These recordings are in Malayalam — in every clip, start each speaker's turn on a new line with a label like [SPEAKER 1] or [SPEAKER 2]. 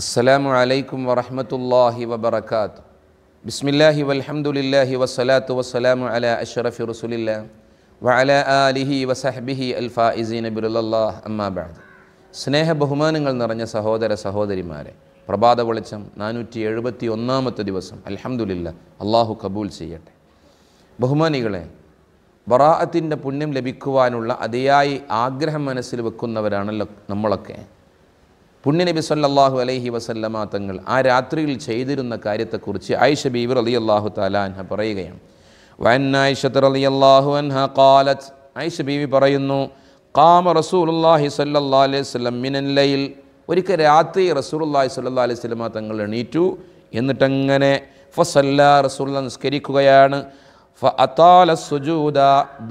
[SPEAKER 1] അസ്സലാമു അലൈക്കും വറഹമത്തല്ലാഹി വബർക്കാത്ത് ബിസ്മില്ലാഹി വൽഹമുല്ലാഹി വസ്സലാത്തു വസ്സലാമു അല അഷറഫി റസുലില്ല വഅല ആലിഹി വസഹബിഹി അൽഫാഇസീൻ അമ്മാ അമ്മാബാദ് സ്നേഹ ബഹുമാനങ്ങൾ നിറഞ്ഞ സഹോദര സഹോദരിമാരെ പ്രഭാത വെളിച്ചം നാനൂറ്റി എഴുപത്തി ഒന്നാമത്തെ ദിവസം അലഹമുല്ല അള്ളാഹു കബൂൽ ചെയ്യട്ടെ ബഹുമാനികളെ ബറാഅത്തിൻ്റെ പുണ്യം ലഭിക്കുവാനുള്ള അതിയായി ആഗ്രഹം മനസ്സിൽ വെക്കുന്നവരാണല്ലോ നമ്മളൊക്കെ പുണ്യനബി സല്ലാഹു അലൈഹി വസല്ലമ തങ്ങൾ ആ രാത്രിയിൽ ചെയ്തിരുന്ന കാര്യത്തെക്കുറിച്ച് ആയിഷ ബീബി അലി അള്ളാഹു താലാൻഹ പറയുകയാണ് അലിയല്ലാഹു അൻഹ ആയിഷ ബീവി പറയുന്നു കാമ റസൂലുല്ലാഹി സല്ലാ അലൈഹി ഒരിക്കൽ രാത്രി റസൂലുല്ലാഹി സല്ലാ അലൈഹി സ്വലമ തങ്ങൾ എണീറ്റു എന്നിട്ടങ്ങനെ ഫസല്ലാ റസൂല്ല നിസ്കരിക്കുകയാണ് ഫ അത്താല സുജൂദ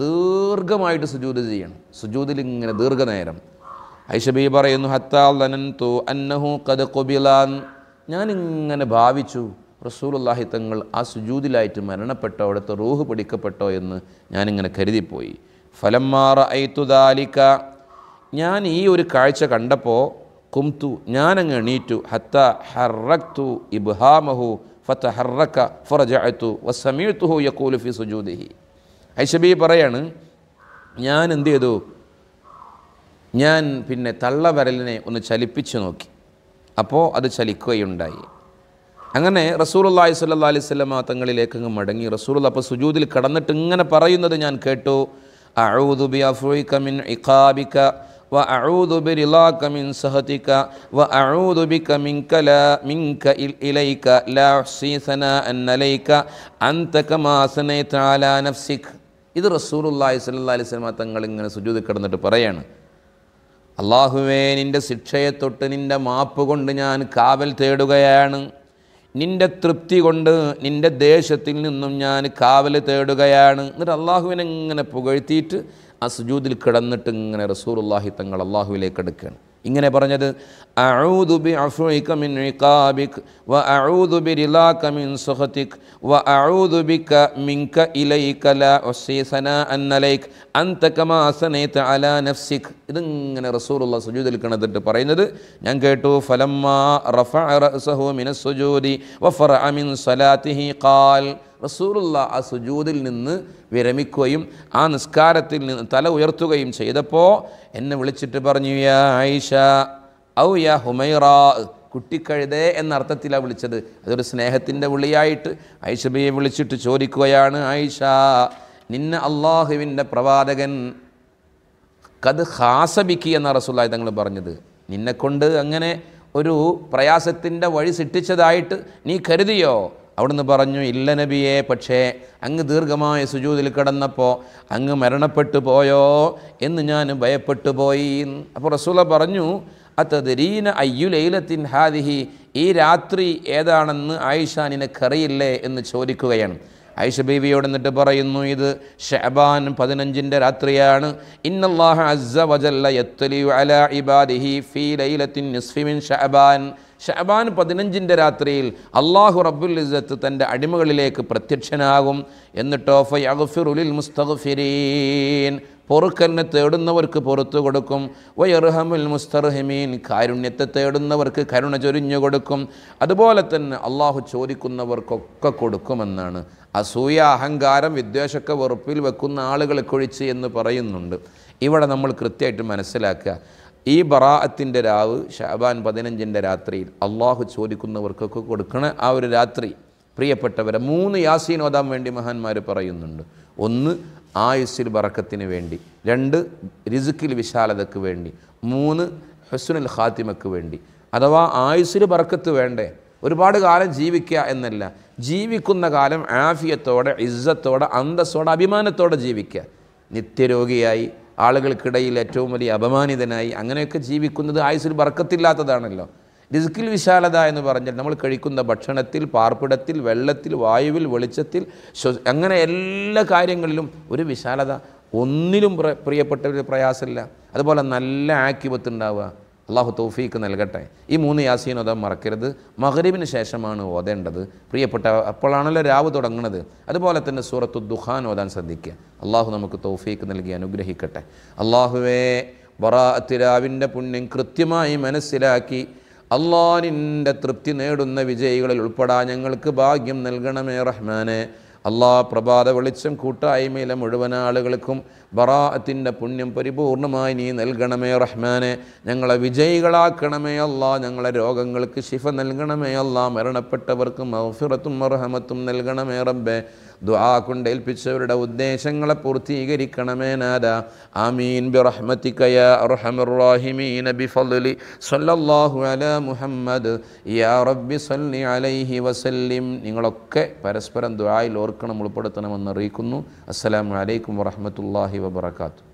[SPEAKER 1] ദീർഘമായിട്ട് സുജൂദ് ചെയ്യണം സുജൂദിൽ ഇങ്ങനെ ദീർഘനേരം ഐഷബി പറയുന്നു ഹത്താലനന്തു അന്നഹു കത് കൊബിലാൻ ഞാനിങ്ങനെ ഭാവിച്ചു റസൂലുള്ളാഹി തങ്ങൾ ആ സുജൂതിലായിട്ട് മരണപ്പെട്ടോ അവിടുത്തെ റൂഹ് പിടിക്കപ്പെട്ടോ എന്ന് ഞാനിങ്ങനെ കരുതിപ്പോയി ഫലമ്മാറ ഐത്തുദാലിക്ക ഞാൻ ഈ ഒരു കാഴ്ച കണ്ടപ്പോൾ കുംതു ഞാനങ്ങ് എണീറ്റു ഹത്ത ഹറക്തു ഇബ്ഹാമഹു ഫത്ത ഹറക്ക ഫറജഅത്തു വസമീത്തുഹു ഫി സുജൂദിഹി ഐഷബി പറയാണ് ഞാൻ എന്ത് ചെയ്തു ഞാൻ പിന്നെ തള്ളവരലിനെ ഒന്ന് ചലിപ്പിച്ചു നോക്കി അപ്പോൾ അത് ചലിക്കുകയുണ്ടായി അങ്ങനെ റസൂലുള്ളാഹി സ്വല്ലല്ലാഹി അലൈഹി വസല്ലമ തങ്ങളിലേക്ക് അങ്ങ് മടങ്ങി റസൂലുള്ള അപ്പോൾ സുജൂദിൽ കടന്നിട്ട് ഇങ്ങനെ പറയുന്നത് ഞാൻ കേട്ടു അഊദു ബി അഫ്രീക മിൻ ഇഖാബിക വ അഊദു ബി റിലാക മിൻ സഹതിക വ അഊദു ബിക മിൻക ലാ മിൻക ഇലൈക ലാ ഉഹ്സി സനാഅൻ അലൈക അൻത കമാ സനൈത അലാ ഇത് റസൂലുള്ളാഹി സ്വല്ലല്ലാഹി അലൈഹി വസല്ലമ തങ്ങൾ ഇങ്ങനെ സുജൂദിൽ കടന്നിട്ട് പറയാണ് അള്ളാഹുവേ നിൻ്റെ ശിക്ഷയെ തൊട്ട് നിൻ്റെ മാപ്പ് കൊണ്ട് ഞാൻ കാവൽ തേടുകയാണ് നിൻ്റെ തൃപ്തി കൊണ്ട് നിൻ്റെ ദേശത്തിൽ നിന്നും ഞാൻ കാവൽ തേടുകയാണ് എന്നിട്ട് അള്ളാഹുവിനെ ഇങ്ങനെ പുകഴ്ത്തിയിട്ട് ആ സുജൂതിൽ കിടന്നിട്ട് ഇങ്ങനെ റസൂർ അള്ളാഹി തങ്ങൾ അള്ളാഹുവിലേക്ക് എടുക്കുകയാണ് ഇങ്ങനെ പറഞ്ഞത് അഊദു ബി അഫുഇക മിൻ ഇഖാബിക് വ അഊദു ബി റിലാക മിൻ സുഹതിക് വ അഊദു ബിക മിൻക ഇലൈക ലാ ഉസി സനാഅൻ അലൈക് അൻത കമാ സനൈത അലാ നഫ്സിക് ഇതിങ്ങനെ റസൂലുള്ള സുജൂദിൽ കിടന്നിട്ട് പറയുന്നത് ഞാൻ കേട്ടു ഫലമ്മ റഫഅ റഅസഹു മിനസ് സുജൂദി വ ഫറഅ മിൻ സലാത്തിഹി ഖാൽ റസൂറുള്ള ആ സുജൂതിൽ നിന്ന് വിരമിക്കുകയും ആ നിസ്കാരത്തിൽ നിന്ന് തല ഉയർത്തുകയും ചെയ്തപ്പോൾ എന്നെ വിളിച്ചിട്ട് പറഞ്ഞു യാ ആയിഷ ഔ യാ ഹുമൈറ കുട്ടിക്കഴുതേ എന്ന അർത്ഥത്തിലാണ് വിളിച്ചത് അതൊരു സ്നേഹത്തിൻ്റെ വിളിയായിട്ട് ഐഷബിയെ വിളിച്ചിട്ട് ചോദിക്കുകയാണ് ആയിഷ നിന്നെ അള്ളാഹുവിൻ്റെ പ്രവാചകൻ കത് ഹാസബിക്കി എന്ന റസൂലായി തങ്ങൾ പറഞ്ഞത് നിന്നെക്കൊണ്ട് അങ്ങനെ ഒരു പ്രയാസത്തിൻ്റെ വഴി സിട്ടിച്ചതായിട്ട് നീ കരുതിയോ അവിടുന്ന് പറഞ്ഞു ഇല്ല നബിയെ പക്ഷേ അങ്ങ് ദീർഘമായ സുജൂതിൽ കിടന്നപ്പോൾ അങ്ങ് മരണപ്പെട്ടു പോയോ എന്ന് ഞാൻ ഭയപ്പെട്ടു പോയി അപ്പോൾ റസൂല പറഞ്ഞു അത്തദരീന അയ്യു ലൈലത്തിൻ ഹാദിഹി ഈ രാത്രി ഏതാണെന്ന് ആയിഷ നിനക്കറിയില്ലേ എന്ന് ചോദിക്കുകയാണ് ആയിഷ ബീവിയോട് എന്നിട്ട് പറയുന്നു ഇത് ഷഹബാൻ പതിനഞ്ചിൻ്റെ രാത്രിയാണ് ഇന്നല്ലാഹ അസ്സ വജല്ല യത്തലി അല ഇബാദിഹി ഫീ ലൈലത്തിൻ നിസ്ഫിമിൻ ഷഹബാൻ ഷഹബാൻ പതിനഞ്ചിൻ്റെ രാത്രിയിൽ അള്ളാഹു റബ്ബുൽ ഇസ്സത്ത് തൻ്റെ അടിമകളിലേക്ക് പ്രത്യക്ഷനാകും എന്നിട്ടോ ഫയഫിറുലിൽ മുസ്തഫിരീൻ പൊറുക്കലിനെ തേടുന്നവർക്ക് പുറത്തു കൊടുക്കും വയർഹമുൽ മുസ്തർഹിമീൻ കാരുണ്യത്തെ തേടുന്നവർക്ക് കരുണ ചൊരിഞ്ഞു കൊടുക്കും അതുപോലെ തന്നെ അള്ളാഹു ചോദിക്കുന്നവർക്കൊക്കെ കൊടുക്കുമെന്നാണ് അസൂയ അഹങ്കാരം വിദ്വേഷമൊക്കെ വെറുപ്പിൽ വെക്കുന്ന ആളുകളെ കൊഴിച്ച് എന്ന് പറയുന്നുണ്ട് ഇവിടെ നമ്മൾ കൃത്യമായിട്ട് മനസ്സിലാക്കുക ഈ ബറാഅത്തിൻ്റെ രാവ് ഷാബാൻ പതിനഞ്ചിൻ്റെ രാത്രിയിൽ അള്ളാഹു ചോദിക്കുന്നവർക്കൊക്കെ കൊടുക്കണ ആ ഒരു രാത്രി പ്രിയപ്പെട്ടവരെ മൂന്ന് യാസീൻ ഓതാൻ വേണ്ടി മഹാന്മാർ പറയുന്നുണ്ട് ഒന്ന് ആയുസ്സിൽ ബറക്കത്തിന് വേണ്ടി രണ്ട് റിസുക്കിൽ വിശാലതയ്ക്ക് വേണ്ടി മൂന്ന് ഹസുനുൽ ഖാത്തിമയ്ക്ക് വേണ്ടി അഥവാ ആയുസ്സിൽ ബറക്കത്ത് വേണ്ടേ ഒരുപാട് കാലം ജീവിക്കുക എന്നല്ല ജീവിക്കുന്ന കാലം ആഫിയത്തോടെ ഇസ്സത്തോടെ അന്തസ്സോടെ അഭിമാനത്തോടെ ജീവിക്കുക നിത്യരോഗിയായി ആളുകൾക്കിടയിൽ ഏറ്റവും വലിയ അപമാനിതനായി അങ്ങനെയൊക്കെ ജീവിക്കുന്നത് ആയുസിൽ വർക്കത്തില്ലാത്തതാണല്ലോ ഡിസ്കിൽ വിശാലത എന്ന് പറഞ്ഞാൽ നമ്മൾ കഴിക്കുന്ന ഭക്ഷണത്തിൽ പാർപ്പിടത്തിൽ വെള്ളത്തിൽ വായുവിൽ വെളിച്ചത്തിൽ അങ്ങനെ എല്ലാ കാര്യങ്ങളിലും ഒരു വിശാലത ഒന്നിലും പ്രിയപ്പെട്ട ഒരു പ്രയാസമില്ല അതുപോലെ നല്ല ഉണ്ടാവുക അള്ളാഹു തൗഫീക്ക് നൽകട്ടെ ഈ മൂന്ന് യാസീൻ ഓതാൻ മറക്കരുത് മഹരീബിന് ശേഷമാണ് ഓതേണ്ടത് പ്രിയപ്പെട്ട അപ്പോഴാണല്ലോ രാവ് തുടങ്ങുന്നത് അതുപോലെ തന്നെ സൂറത്തു ദുഹാൻ ഓതാൻ ശ്രദ്ധിക്കുക അള്ളാഹു നമുക്ക് തൗഫീക്ക് നൽകി അനുഗ്രഹിക്കട്ടെ അള്ളാഹുവേ ബറാത്തിരാവിൻ്റെ പുണ്യം കൃത്യമായി മനസ്സിലാക്കി അള്ളാഹിൻ്റെ തൃപ്തി നേടുന്ന വിജയികളിൽ ഉൾപ്പെടാൻ ഞങ്ങൾക്ക് ഭാഗ്യം നൽകണമേ റഹ്മാനെ അള്ളാ പ്രഭാത വെളിച്ചം കൂട്ടായ്മയിലെ മുഴുവൻ ആളുകൾക്കും ബറാത്തിൻ്റെ പുണ്യം പരിപൂർണമായി നീ നൽകണമേ റഹ്മാനെ ഞങ്ങളെ വിജയികളാക്കണമേ അല്ലാ ഞങ്ങളെ രോഗങ്ങൾക്ക് ശിഫ നൽകണമേ അല്ലാ മരണപ്പെട്ടവർക്ക് മൗഫിറത്തും മർഹമത്തും നൽകണമേ റബ്ബെ ദുആ ഏൽപ്പിച്ചവരുടെ ഉദ്ദേശങ്ങളെ പൂർത്തീകരിക്കണമേ നാദ ആമീൻ ബിറഹ്മതിക യാ അർഹമർ റഹീമീൻ ബിഫളി സല്ലല്ലാഹു അലാ മുഹമ്മദ് യാ റബ്ബി സല്ലി അലൈഹി വസല്ലിം നിങ്ങളൊക്കെ പരസ്പരം ദുആയിൽ ഓർക്കണം ഉൾപ്പെടുത്തണമെന്ന് അറിയിക്കുന്നു അസ്സലാമു അലൈക്കും വറഹ്മത്തുള്ളാഹി വബറകാതുഹു